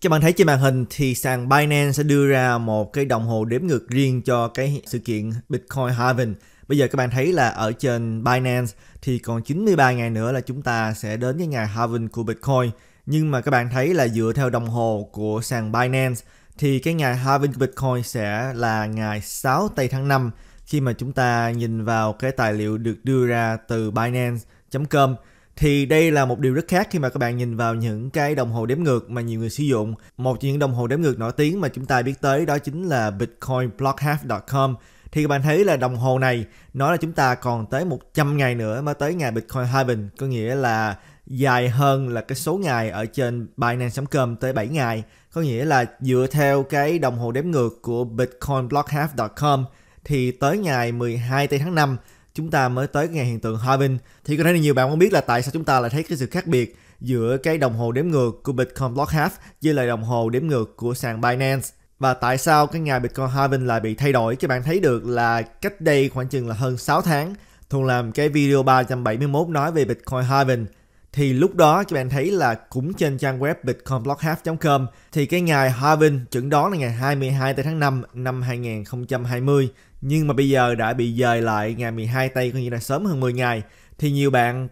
Các bạn thấy trên màn hình thì sàn Binance sẽ đưa ra một cái đồng hồ đếm ngược riêng cho cái sự kiện Bitcoin Halving. Bây giờ các bạn thấy là ở trên Binance thì còn 93 ngày nữa là chúng ta sẽ đến cái ngày halving của Bitcoin. Nhưng mà các bạn thấy là dựa theo đồng hồ của sàn Binance thì cái ngày halving của Bitcoin sẽ là ngày 6 tây tháng 5 khi mà chúng ta nhìn vào cái tài liệu được đưa ra từ Binance.com thì đây là một điều rất khác khi mà các bạn nhìn vào những cái đồng hồ đếm ngược mà nhiều người sử dụng. Một trong những đồng hồ đếm ngược nổi tiếng mà chúng ta biết tới đó chính là bitcoinblockhalf com Thì các bạn thấy là đồng hồ này nói là chúng ta còn tới 100 ngày nữa mới tới ngày Bitcoin halving, có nghĩa là dài hơn là cái số ngày ở trên Binance.com tới 7 ngày. Có nghĩa là dựa theo cái đồng hồ đếm ngược của bitcoinblockhalf com thì tới ngày 12 tây tháng 5 chúng ta mới tới ngày hiện tượng halving thì có thể là nhiều bạn muốn biết là tại sao chúng ta lại thấy cái sự khác biệt giữa cái đồng hồ đếm ngược của Bitcoin Block Half với lại đồng hồ đếm ngược của sàn Binance và tại sao cái ngày Bitcoin halving lại bị thay đổi các bạn thấy được là cách đây khoảng chừng là hơn 6 tháng Thuần làm cái video 371 nói về Bitcoin halving thì lúc đó các bạn thấy là cũng trên trang web bitcoinblockhalf.com thì cái ngày halving chuẩn đoán là ngày 22 tới tháng 5 năm 2020 nhưng mà bây giờ đã bị dời lại ngày 12 tây có nghĩa là sớm hơn 10 ngày thì nhiều bạn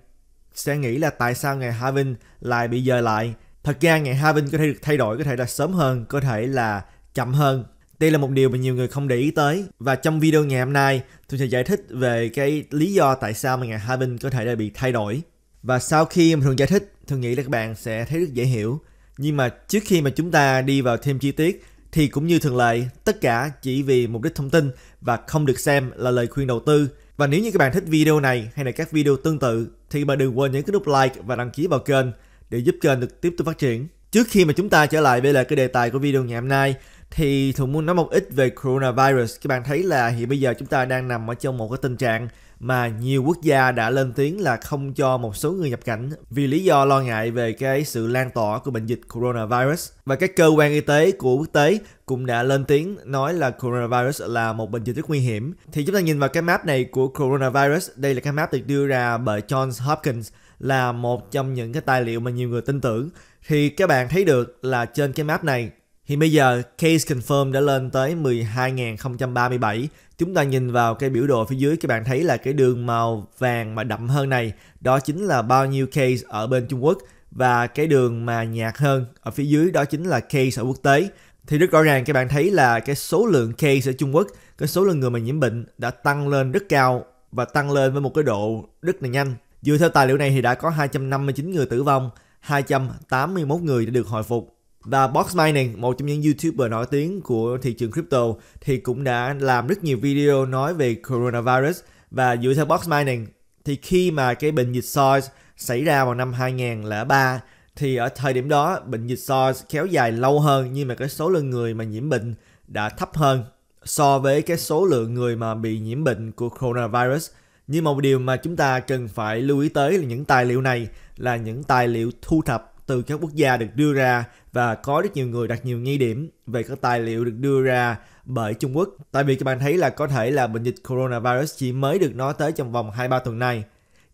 sẽ nghĩ là tại sao ngày Harvin lại bị dời lại thật ra ngày Harvin có thể được thay đổi có thể là sớm hơn có thể là chậm hơn đây là một điều mà nhiều người không để ý tới và trong video ngày hôm nay tôi sẽ giải thích về cái lý do tại sao mà ngày Harvin có thể là bị thay đổi và sau khi mà thường giải thích thường nghĩ là các bạn sẽ thấy rất dễ hiểu nhưng mà trước khi mà chúng ta đi vào thêm chi tiết thì cũng như thường lệ, tất cả chỉ vì mục đích thông tin và không được xem là lời khuyên đầu tư. Và nếu như các bạn thích video này hay là các video tương tự thì bạn đừng quên nhấn cái nút like và đăng ký vào kênh để giúp kênh được tiếp tục phát triển. Trước khi mà chúng ta trở lại với lại cái đề tài của video ngày hôm nay thì Thuận muốn nói một ít về coronavirus. Các bạn thấy là hiện bây giờ chúng ta đang nằm ở trong một cái tình trạng mà nhiều quốc gia đã lên tiếng là không cho một số người nhập cảnh vì lý do lo ngại về cái sự lan tỏa của bệnh dịch coronavirus và các cơ quan y tế của quốc tế cũng đã lên tiếng nói là coronavirus là một bệnh dịch rất nguy hiểm. Thì chúng ta nhìn vào cái map này của coronavirus, đây là cái map được đưa ra bởi Johns Hopkins là một trong những cái tài liệu mà nhiều người tin tưởng thì các bạn thấy được là trên cái map này Hiện bây giờ, case confirm đã lên tới 12.037. Chúng ta nhìn vào cái biểu đồ phía dưới, các bạn thấy là cái đường màu vàng mà đậm hơn này, đó chính là bao nhiêu case ở bên Trung Quốc và cái đường mà nhạt hơn ở phía dưới đó chính là case ở quốc tế. Thì rất rõ ràng các bạn thấy là cái số lượng case ở Trung Quốc, cái số lượng người mà nhiễm bệnh đã tăng lên rất cao và tăng lên với một cái độ rất là nhanh. Dựa theo tài liệu này thì đã có 259 người tử vong, 281 người đã được hồi phục và Box Mining, một trong những YouTuber nổi tiếng của thị trường crypto thì cũng đã làm rất nhiều video nói về coronavirus và dựa theo Box Mining thì khi mà cái bệnh dịch SARS xảy ra vào năm 2003 thì ở thời điểm đó bệnh dịch SARS kéo dài lâu hơn nhưng mà cái số lượng người mà nhiễm bệnh đã thấp hơn so với cái số lượng người mà bị nhiễm bệnh của coronavirus. Nhưng một điều mà chúng ta cần phải lưu ý tới là những tài liệu này là những tài liệu thu thập từ các quốc gia được đưa ra và có rất nhiều người đặt nhiều nghi điểm về các tài liệu được đưa ra bởi Trung Quốc. Tại vì các bạn thấy là có thể là bệnh dịch coronavirus chỉ mới được nói tới trong vòng 2-3 tuần này,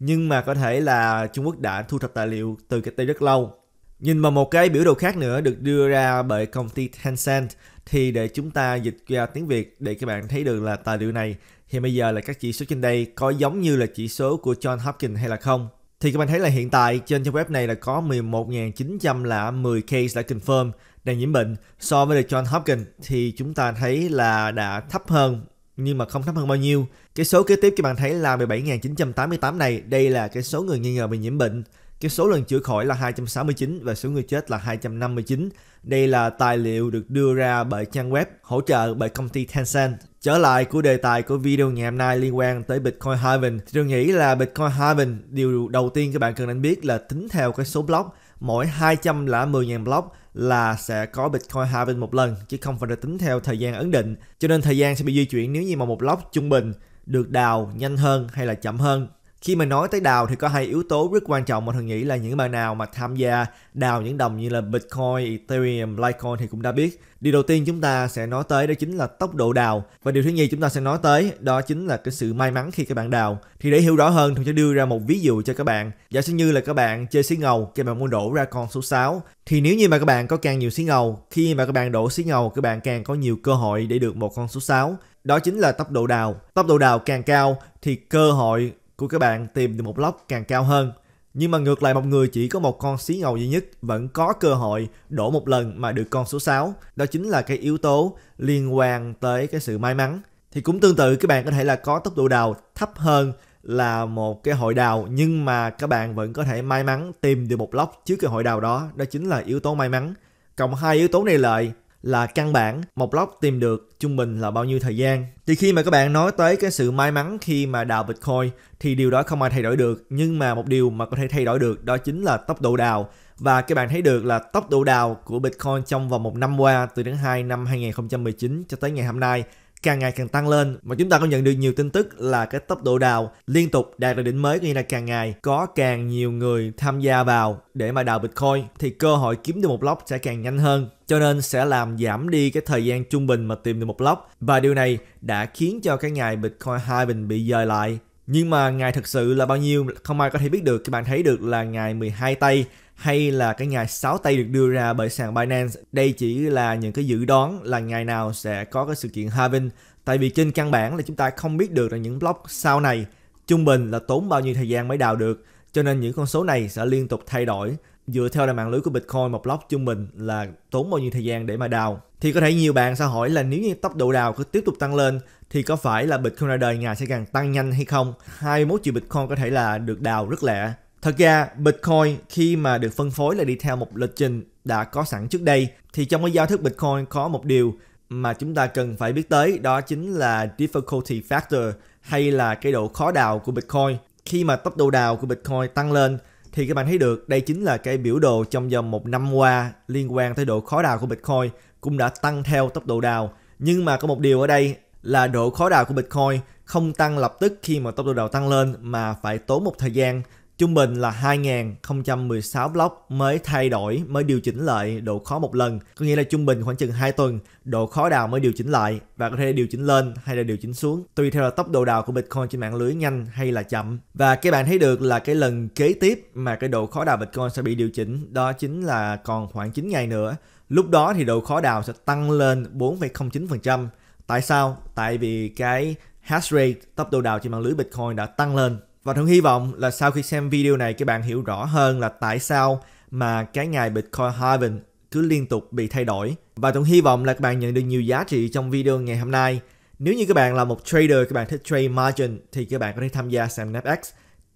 Nhưng mà có thể là Trung Quốc đã thu thập tài liệu từ cách đây rất lâu. Nhìn vào một cái biểu đồ khác nữa được đưa ra bởi công ty Tencent thì để chúng ta dịch ra tiếng Việt để các bạn thấy được là tài liệu này thì bây giờ là các chỉ số trên đây có giống như là chỉ số của John Hopkins hay là không. Thì các bạn thấy là hiện tại trên trang web này là có 11 910 là 10 case đã confirm đang nhiễm bệnh. So với The John Hopkins thì chúng ta thấy là đã thấp hơn nhưng mà không thấp hơn bao nhiêu. Cái số kế tiếp các bạn thấy là 17.988 này, đây là cái số người nghi ngờ bị nhiễm bệnh. Cái số lần chữa khỏi là 269 và số người chết là 259. Đây là tài liệu được đưa ra bởi trang web hỗ trợ bởi công ty Tencent. Trở lại của đề tài của video ngày hôm nay liên quan tới Bitcoin Halving, Thì tôi nghĩ là Bitcoin Halving điều đầu tiên các bạn cần nên biết là tính theo cái số block. Mỗi 210.000 block là sẽ có Bitcoin halving một lần chứ không phải là tính theo thời gian ấn định. Cho nên thời gian sẽ bị di chuyển nếu như mà một block trung bình được đào nhanh hơn hay là chậm hơn khi mà nói tới đào thì có hai yếu tố rất quan trọng mà thường nghĩ là những bạn nào mà tham gia đào những đồng như là Bitcoin, Ethereum, Litecoin thì cũng đã biết. Điều đầu tiên chúng ta sẽ nói tới đó chính là tốc độ đào và điều thứ nhì chúng ta sẽ nói tới đó chính là cái sự may mắn khi các bạn đào. Thì để hiểu rõ hơn tôi sẽ đưa ra một ví dụ cho các bạn. Giả sử như là các bạn chơi xí ngầu, các bạn muốn đổ ra con số 6 thì nếu như mà các bạn có càng nhiều xí ngầu, khi mà các bạn đổ xí ngầu các bạn càng có nhiều cơ hội để được một con số 6 đó chính là tốc độ đào. Tốc độ đào càng cao thì cơ hội của các bạn tìm được một lốc càng cao hơn. Nhưng mà ngược lại một người chỉ có một con xí ngầu duy nhất vẫn có cơ hội đổ một lần mà được con số 6. Đó chính là cái yếu tố liên quan tới cái sự may mắn. Thì cũng tương tự các bạn có thể là có tốc độ đào thấp hơn là một cái hội đào nhưng mà các bạn vẫn có thể may mắn tìm được một lốc trước cái hội đào đó. Đó chính là yếu tố may mắn. Cộng hai yếu tố này lại là căn bản một blog tìm được trung bình là bao nhiêu thời gian. Thì khi mà các bạn nói tới cái sự may mắn khi mà đào Bitcoin thì điều đó không ai thay đổi được. Nhưng mà một điều mà có thể thay đổi được đó chính là tốc độ đào. Và các bạn thấy được là tốc độ đào của Bitcoin trong vòng một năm qua từ tháng 2 năm 2019 cho tới ngày hôm nay càng ngày càng tăng lên và chúng ta cũng nhận được nhiều tin tức là cái tốc độ đào liên tục đạt được đỉnh mới như là càng ngày có càng nhiều người tham gia vào để mà đào Bitcoin thì cơ hội kiếm được một block sẽ càng nhanh hơn cho nên sẽ làm giảm đi cái thời gian trung bình mà tìm được một block và điều này đã khiến cho cái ngày Bitcoin bình bị dời lại nhưng mà ngày thực sự là bao nhiêu không ai có thể biết được. Các bạn thấy được là ngày 12 tây hay là cái ngày 6 tây được đưa ra bởi sàn Binance. Đây chỉ là những cái dự đoán là ngày nào sẽ có cái sự kiện halving. Tại vì trên căn bản là chúng ta không biết được là những block sau này trung bình là tốn bao nhiêu thời gian mới đào được. Cho nên những con số này sẽ liên tục thay đổi dựa theo là mạng lưới của Bitcoin một block trung bình là tốn bao nhiêu thời gian để mà đào. Thì có thể nhiều bạn sẽ hỏi là nếu như tốc độ đào cứ tiếp tục tăng lên thì có phải là Bitcoin ra đời ngày sẽ càng tăng nhanh hay không? 21 triệu Bitcoin có thể là được đào rất lẹ. Thật ra Bitcoin khi mà được phân phối là đi theo một lịch trình đã có sẵn trước đây thì trong cái giao thức Bitcoin có một điều mà chúng ta cần phải biết tới đó chính là difficulty factor hay là cái độ khó đào của Bitcoin. Khi mà tốc độ đào của Bitcoin tăng lên thì các bạn thấy được đây chính là cái biểu đồ trong vòng một năm qua liên quan tới độ khó đào của Bitcoin cũng đã tăng theo tốc độ đào. Nhưng mà có một điều ở đây là độ khó đào của Bitcoin không tăng lập tức khi mà tốc độ đào tăng lên mà phải tốn một thời gian Trung bình là 2016 block mới thay đổi, mới điều chỉnh lại độ khó một lần. Có nghĩa là trung bình khoảng chừng 2 tuần, độ khó đào mới điều chỉnh lại và có thể điều chỉnh lên hay là điều chỉnh xuống tùy theo là tốc độ đào của Bitcoin trên mạng lưới nhanh hay là chậm. Và các bạn thấy được là cái lần kế tiếp mà cái độ khó đào Bitcoin sẽ bị điều chỉnh đó chính là còn khoảng 9 ngày nữa. Lúc đó thì độ khó đào sẽ tăng lên 4,09%. Tại sao? Tại vì cái hash rate tốc độ đào trên mạng lưới Bitcoin đã tăng lên và Thuận hy vọng là sau khi xem video này các bạn hiểu rõ hơn là tại sao mà cái ngày Bitcoin halving cứ liên tục bị thay đổi. Và Thuận hy vọng là các bạn nhận được nhiều giá trị trong video ngày hôm nay. Nếu như các bạn là một trader, các bạn thích trade margin thì các bạn có thể tham gia sàn NASDAQ.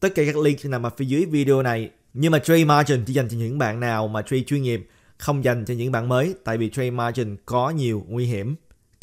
Tất cả các link nằm ở phía dưới video này. Nhưng mà trade margin chỉ dành cho những bạn nào mà trade chuyên nghiệp, không dành cho những bạn mới tại vì trade margin có nhiều nguy hiểm.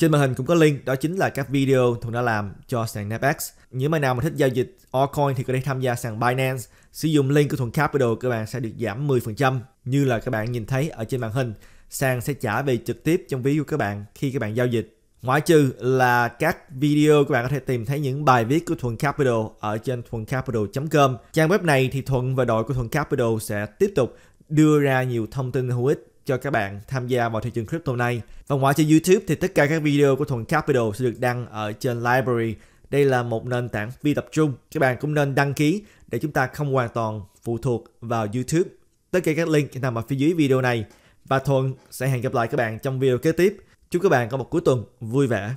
Trên màn hình cũng có link, đó chính là các video Thuận đã làm cho sàn NAPEX. Những bạn nào mà thích giao dịch altcoin thì có thể tham gia sàn Binance. Sử dụng link của Thuận Capital các bạn sẽ được giảm 10% như là các bạn nhìn thấy ở trên màn hình. Sàn sẽ trả về trực tiếp trong ví của các bạn khi các bạn giao dịch. Ngoại trừ là các video các bạn có thể tìm thấy những bài viết của Thuận Capital ở trên thuăncapital.com. Trang web này thì Thuận và đội của Thuận Capital sẽ tiếp tục đưa ra nhiều thông tin hữu ích cho các bạn tham gia vào thị trường crypto này. Và ngoài trên YouTube thì tất cả các video của Thuận Capital sẽ được đăng ở trên library. Đây là một nền tảng phi tập trung. Các bạn cũng nên đăng ký để chúng ta không hoàn toàn phụ thuộc vào YouTube. Tất cả các link nằm ở phía dưới video này. Và Thuận sẽ hẹn gặp lại các bạn trong video kế tiếp. Chúc các bạn có một cuối tuần vui vẻ.